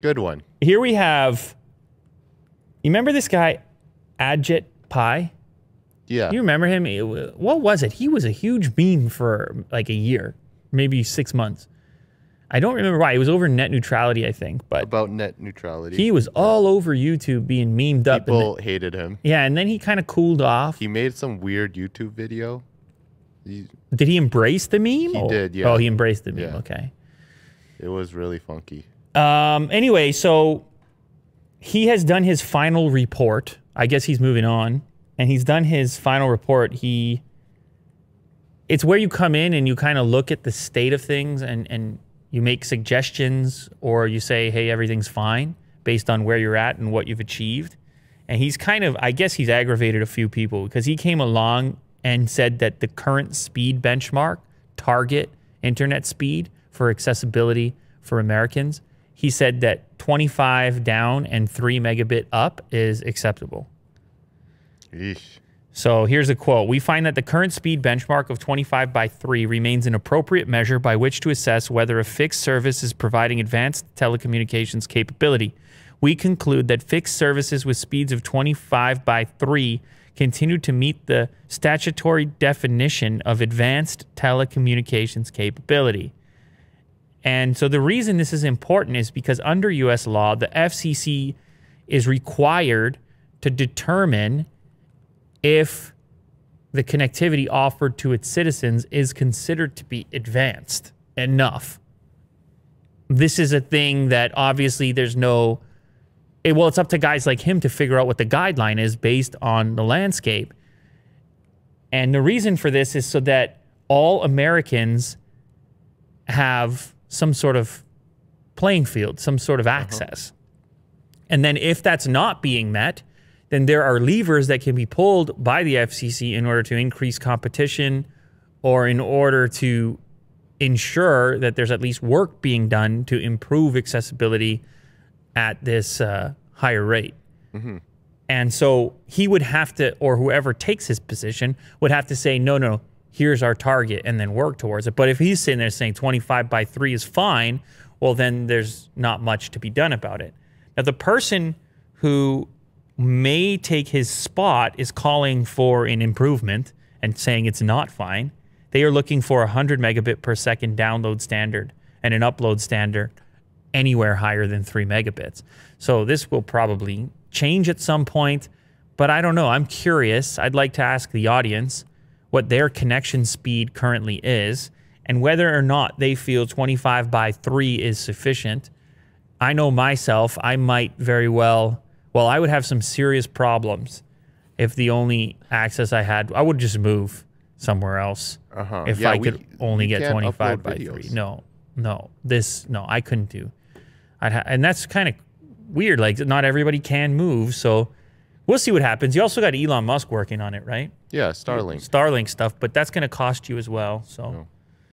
Good one. Here we have. You remember this guy, Ajit Pai? Yeah. You remember him? What was it? He was a huge meme for like a year, maybe six months. I don't remember why. It was over net neutrality, I think. But about net neutrality, he was all over YouTube being memed up. People hated him. Yeah, and then he kind of cooled off. He made some weird YouTube video. He, did he embrace the meme? He or? did. Yeah. Oh, he embraced the meme. Yeah. Okay. It was really funky. Um, anyway, so he has done his final report. I guess he's moving on, and he's done his final report. He, it's where you come in and you kind of look at the state of things, and and you make suggestions, or you say, hey, everything's fine based on where you're at and what you've achieved. And he's kind of, I guess, he's aggravated a few people because he came along and said that the current speed benchmark, target internet speed for accessibility for Americans he said that 25 down and 3 megabit up is acceptable. Eesh. So here's a quote. We find that the current speed benchmark of 25 by 3 remains an appropriate measure by which to assess whether a fixed service is providing advanced telecommunications capability. We conclude that fixed services with speeds of 25 by 3 continue to meet the statutory definition of advanced telecommunications capability. And so the reason this is important is because under US law, the FCC is required to determine if the connectivity offered to its citizens is considered to be advanced enough. This is a thing that obviously there's no. It, well, it's up to guys like him to figure out what the guideline is based on the landscape. And the reason for this is so that all Americans have some sort of playing field, some sort of uh-huh. access. Uh -huh. And then if that's not being met, then there are levers that can be pulled by the FCC in order to increase competition or in order to ensure that there's at least work being done to improve accessibility at this uh, higher rate. Mm -hmm. And so he would have to, or whoever takes his position, would have to say, no, no, here's our target and then work towards it. But if he's sitting there saying 25 by 3 is fine, well, then there's not much to be done about it. Now, the person who may take his spot is calling for an improvement and saying it's not fine. They are looking for a 100 megabit per second download standard and an upload standard anywhere higher than 3 megabits. So this will probably change at some point, but I don't know. I'm curious. I'd like to ask the audience what their connection speed currently is and whether or not they feel 25 by 3 is sufficient. I know myself, I might very well, well, I would have some serious problems if the only access I had, I would just move somewhere else uh -huh. if yeah, I could we, only we get 25 by videos. 3. No, no, this, no, I couldn't do. I'd and that's kind of weird. Like, not everybody can move. So We'll see what happens. You also got Elon Musk working on it, right? Yeah, Starlink. Starlink stuff, but that's going to cost you as well. So. No.